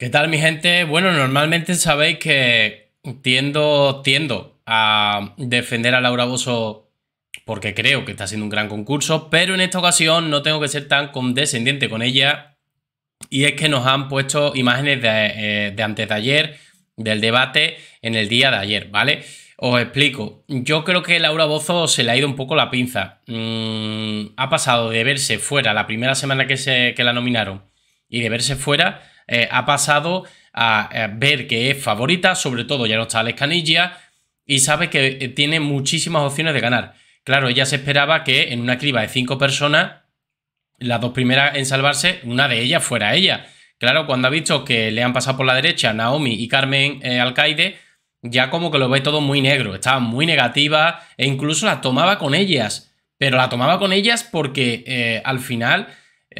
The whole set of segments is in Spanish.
¿Qué tal mi gente? Bueno, normalmente sabéis que tiendo, tiendo a defender a Laura Bozo porque creo que está haciendo un gran concurso, pero en esta ocasión no tengo que ser tan condescendiente con ella. Y es que nos han puesto imágenes de, eh, antes de ayer, del debate en el día de ayer, ¿vale? Os explico. Yo creo que Laura Bozo se le ha ido un poco la pinza. Mm, ha pasado de verse fuera la primera semana que, se, que la nominaron y de verse fuera eh, ha pasado a, ver que es favorita, sobre todo ya no está Alex Canilla y sabe que eh, tiene muchísimas opciones de ganar. Claro, ella se esperaba que en una criba de cinco personas, las dos primeras en salvarse, una de ellas fuera ella. Claro, cuando ha visto que le han pasado por la derecha Naomi y Carmen eh, Alcaide, ya como que lo ve todo muy negro, estaba muy negativa e incluso la tomaba con ellas, pero la tomaba con ellas porque al final,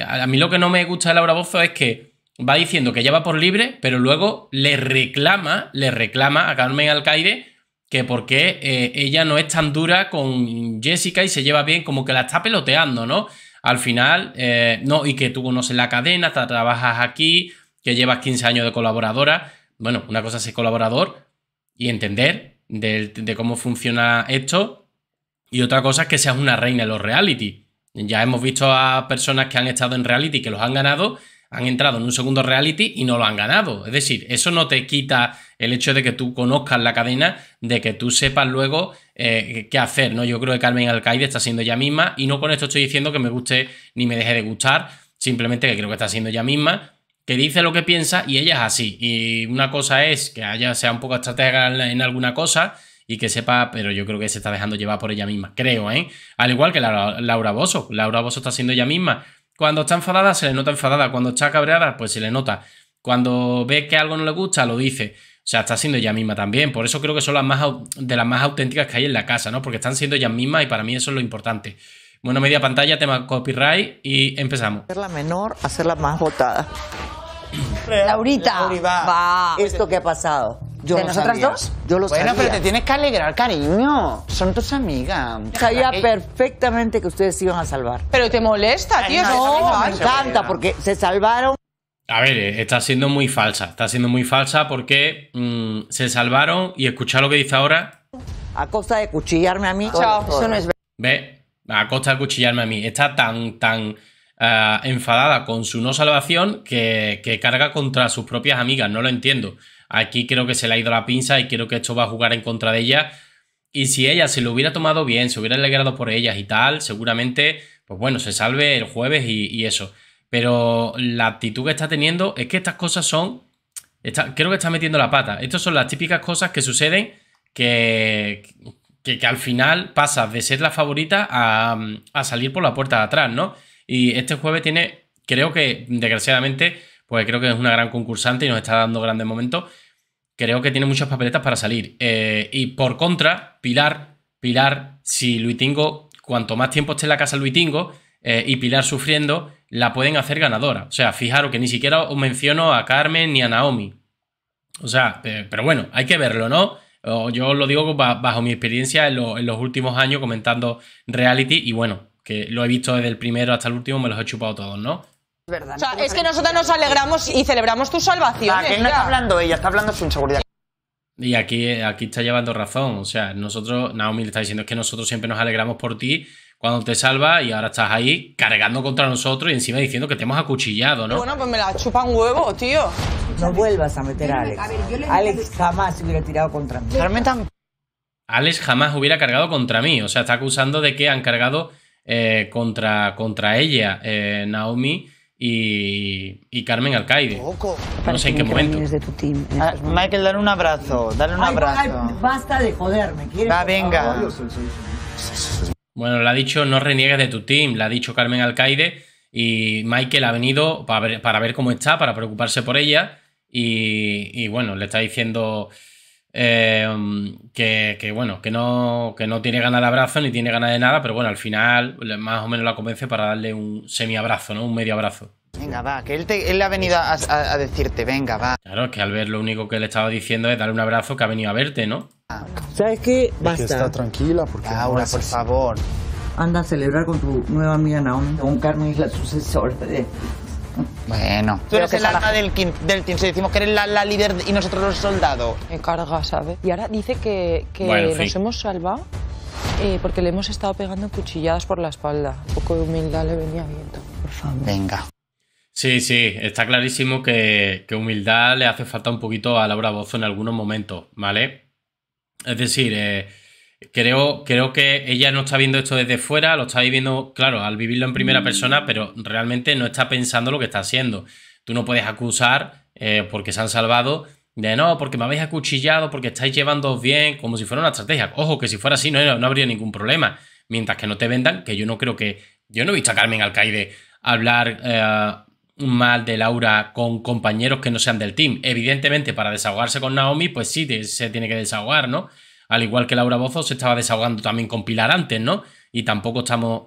a mí lo que no me gusta de Laura Bozo es que va diciendo que lleva va por libre, pero luego le reclama, le reclama a Carmen Alcaide que porque eh, ella no es tan dura con Jessica y se lleva bien, como que la está peloteando, ¿no? Al final, eh, no, y que tú conoces la cadena, hasta trabajas aquí, que llevas 15 años de colaboradora. Bueno, una cosa es ser colaborador y entender de, cómo funciona esto, y otra cosa es que seas una reina de los reality. Ya hemos visto a personas que han estado en reality que los han ganado han entrado en un segundo reality y no lo han ganado. Es decir, eso no te quita el hecho de que tú conozcas la cadena, de que tú sepas luego eh, qué hacer, ¿no? Yo creo que Carmen Alcaide está siendo ella misma y no con esto estoy diciendo que me guste ni me deje de gustar, simplemente que creo que está siendo ella misma, que dice lo que piensa y ella es así. Y una cosa es que haya, sea un poco estratega en alguna cosa y que sepa, pero yo creo que se está dejando llevar por ella misma, creo, ¿eh? Al igual que Laura, Laura Bosso, Laura Bosso está siendo ella misma cuando está enfadada, se le nota enfadada. Cuando está cabreada, pues se le nota. Cuando ve que algo no le gusta, lo dice. O sea, está siendo ella misma también. Por eso creo que son las más de las más auténticas que hay en la casa, ¿no? Porque están siendo ellas mismas y para mí eso es lo importante. Bueno, media pantalla, tema copyright y empezamos. la menor, la más votada. Laurita, Va. esto que ha pasado nosotras dos? Yo lo bueno, pero te tienes que alegrar, cariño. Son tus amigas. Sabía perfectamente que ustedes se iban a salvar. Pero te molesta, tío. no, me encanta porque se salvaron. A ver, eh, está siendo muy falsa. Está siendo muy falsa porque mm, se salvaron y escucha lo que dice ahora. A costa de cuchillarme a mí. Chao, eso no es Ve, a costa de cuchillarme a mí. Está tan, tan. Ah, enfadada con su no salvación que carga contra sus propias amigas, no lo entiendo. Aquí creo que se le ha ido la pinza y creo que esto va a jugar en contra de ella. Y si ella se lo hubiera tomado bien, se hubiera alegrado por ellas y tal, seguramente, pues bueno, se salve el jueves y, eso. Pero la actitud que está teniendo es que estas cosas son. creo que está metiendo la pata. Estas son las típicas cosas que suceden que, que, al final pasa de ser la favorita a, a salir por la puerta de atrás, ¿no? Y este jueves tiene, creo que desgraciadamente, pues creo que es una gran concursante y nos está dando grandes momentos. Creo que tiene muchas papeletas para salir. Eh, y por contra, Pilar, Pilar, si Luitingo, cuanto más tiempo esté en la casa Luitingo eh, y Pilar sufriendo, la pueden hacer ganadora. O sea, fijaros que ni siquiera os menciono a Carmen ni a Naomi. O sea, pero bueno, hay que verlo, ¿no? Yo lo digo bajo mi experiencia en los últimos años comentando reality y bueno, que lo he visto desde el primero hasta el último, me los he chupado todos, ¿no? ¿Verdad? O sea, es que nosotros nos alegramos y celebramos tu salvación. ¿A ah, no está hablando ella? Está hablando su seguridad Y aquí, aquí está llevando razón. O sea, nosotros, Naomi le está diciendo es que nosotros siempre nos alegramos por ti cuando te salva y ahora estás ahí cargando contra nosotros y encima diciendo que te hemos acuchillado, ¿no? Bueno, pues me la un huevo, tío. No vuelvas a meter a Alex. Alex jamás hubiera tirado contra mí. Alex jamás hubiera cargado contra mí. O sea, está acusando de que han cargado eh, contra, contra ella, eh, Naomi y, Carmen Alcaide. No sé en qué momento. Ah, Michael, dale un abrazo, dale un abrazo. basta de joderme, Va, venga. Bueno, le ha dicho no reniegues de tu team, le ha dicho Carmen Alcaide y Michael ha venido para ver, cómo está, para preocuparse por ella y, y bueno, le está diciendo... Em, que, que, bueno, que no, que no tiene ganas de abrazo ni tiene ganas de nada, pero bueno, al final más o menos la convence para darle un semi-abrazo, ¿no? Un medio abrazo. Venga, va, que él, te, él ha venido a, a, decirte, venga, va. Claro, que al ver lo único que le estaba diciendo es darle un abrazo que ha venido a verte, ¿no? Ah. ¿Sabes qué? Basta. Es que está tranquila porque... Ahora, por favor. Anda a celebrar con tu nueva amiga Naomi. Con Carmen es la sucesor de bueno, tú eres el del, del team. Si decimos que eres la, líder y nosotros los soldados. Me carga, ¿sabes? Y ahora dice que, que nos hemos salvado eh, porque le hemos estado pegando cuchilladas por la espalda. Un poco de humildad le venía bien, por favor. Venga. Sí, sí, está clarísimo que, que, humildad le hace falta un poquito a Laura Bozo en algunos momentos, ¿vale? Es decir, eh, Creo, creo que ella no está viendo esto desde fuera, lo está viviendo, claro, al vivirlo en primera persona, mm. pero realmente no está pensando lo que está haciendo. Tú no puedes acusar eh, porque se han salvado de no, porque me habéis acuchillado, porque estáis llevando bien, como si fuera una estrategia. Ojo, que si fuera así no, no habría ningún problema. Mientras que no te vendan, que yo no creo que. Yo no he visto a Carmen Alcaide hablar eh, mal de Laura con compañeros que no sean del team. Evidentemente, para desahogarse con Naomi, pues sí, se tiene que desahogar, ¿no? al igual que Laura Bozo se estaba desahogando también con Pilar antes, ¿no? Y tampoco estamos,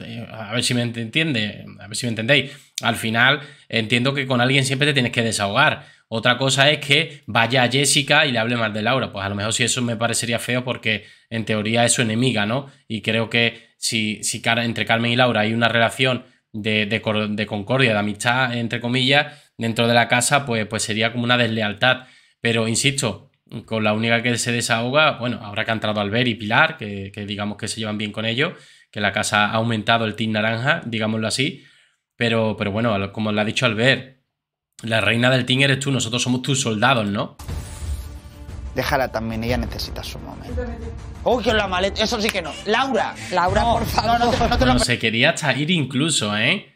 eh, a ver si me entiende, a ver si me entendéis. Al final entiendo que con alguien siempre te tienes que desahogar. Otra cosa es que vaya a Jessica y le hable mal de Laura. Pues a lo mejor si eso me parecería feo porque en teoría es su enemiga, ¿no? Y creo que si, si entre Carmen y Laura hay una relación de, concordia, de amistad, entre comillas, dentro de la casa, pues, pues sería como una deslealtad. Pero insisto, con la única que se desahoga, bueno, habrá que ha entrado Albert y Pilar, que, digamos que se llevan bien con ellos, que la casa ha aumentado el team naranja, digámoslo así, pero, pero bueno, como le ha dicho Albert, la reina del team eres tú, nosotros somos tus soldados, ¿no? Déjala también, ella necesita su momento. Uy, la maleta, eso sí que no. Laura, Laura, por favor, no, no se quería hasta ir incluso, ¿eh?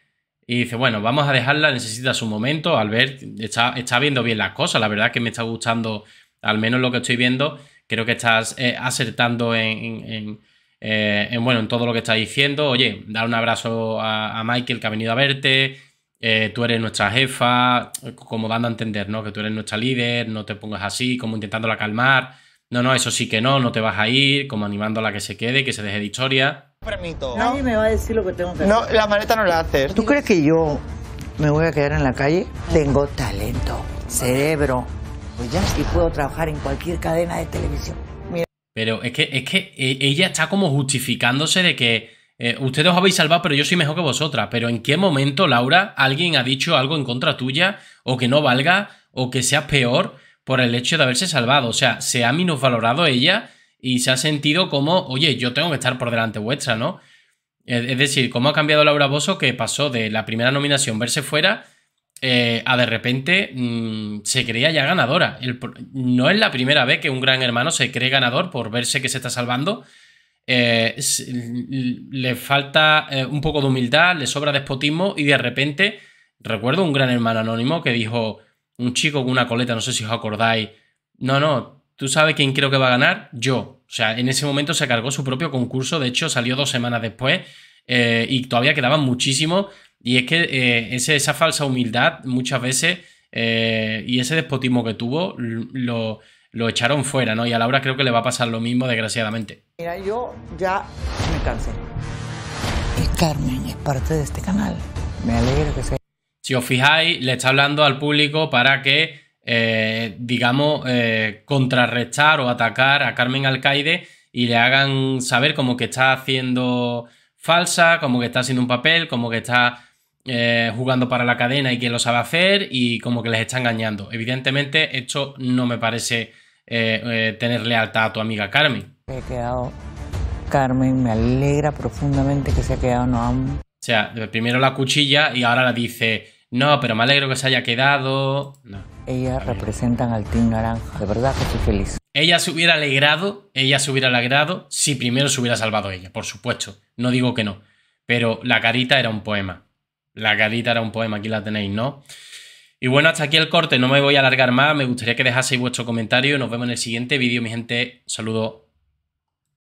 Y dice, bueno, vamos a dejarla, necesita su momento. Albert está, está viendo bien las cosas, la verdad que me está gustando al menos lo que estoy viendo, creo que estás eh, acertando eh, en, bueno, en todo lo que estás diciendo. Oye, dar un abrazo a, Michael que ha venido a verte. Eh, tú eres nuestra jefa, como dando a entender, ¿no? Que tú eres nuestra líder, no te pongas así, como intentándola calmar. No, no, eso sí que no, no te vas a ir, como animándola a que se quede, que se deje de historia. Permito. Nadie me va a decir lo que tengo que hacer. No, la maleta no la haces. ¿Tú crees que yo me voy a quedar en la calle? Tengo talento, cerebro, pues ya sí puedo trabajar en cualquier cadena de televisión. Pero es que, es que eh, ella está como justificándose de que eh, ustedes os habéis salvado, pero yo soy mejor que vosotras. Pero ¿en qué momento, Laura, alguien ha dicho algo en contra tuya o que no valga o que sea peor por el hecho de haberse salvado? O sea, se ha minusvalorado ella y se ha sentido como, oye, yo tengo que estar por delante vuestra, ¿no? Es decir, cómo ha cambiado Laura Bosso? que pasó de la primera nominación verse fuera eh, a de repente mm, se creía ya ganadora. no es la primera vez que un gran hermano se cree ganador por verse que se está salvando. Eh, le falta eh, un poco de humildad, le sobra despotismo y de repente, recuerdo un gran hermano anónimo que dijo, un chico con una coleta, no sé si os acordáis, no, no, tú sabes quién creo que va a ganar, yo. O sea, en ese momento se cargó su propio concurso, de hecho salió dos semanas después y todavía quedaban muchísimos y es que eh, esa falsa humildad muchas veces eh, y ese despotismo que tuvo lo, echaron fuera, ¿no? Y a Laura creo que le va a pasar lo mismo, desgraciadamente. Mira, yo ya me cansé. Y Carmen es parte de este canal. Me alegro que sea. Si os fijáis, le está hablando al público para que, eh, digamos, contrarrestar o atacar a Carmen Alcaide y le hagan saber como que está haciendo falsa, como que está haciendo un papel, como que está eh, jugando para la cadena y quién lo sabe hacer y como que les está engañando. Evidentemente, esto no me parece eh, eh, tener lealtad a tu amiga Carmen. He quedado Carmen, me alegra profundamente que se ha quedado Noam. O sea, primero la cuchilla y ahora la dice, no, pero me alegro que se haya quedado. Ellas representan al Team Naranja, de verdad que estoy feliz. Ella se hubiera alegrado, ella se hubiera alegrado si primero se hubiera salvado ella, por supuesto. No digo que no, pero la carita era un poema. La carita era un poema, aquí la tenéis, ¿no? Y bueno, hasta aquí el corte, no me voy a alargar más, me gustaría que dejaseis vuestro comentario, nos vemos en el siguiente vídeo, mi gente, saludo.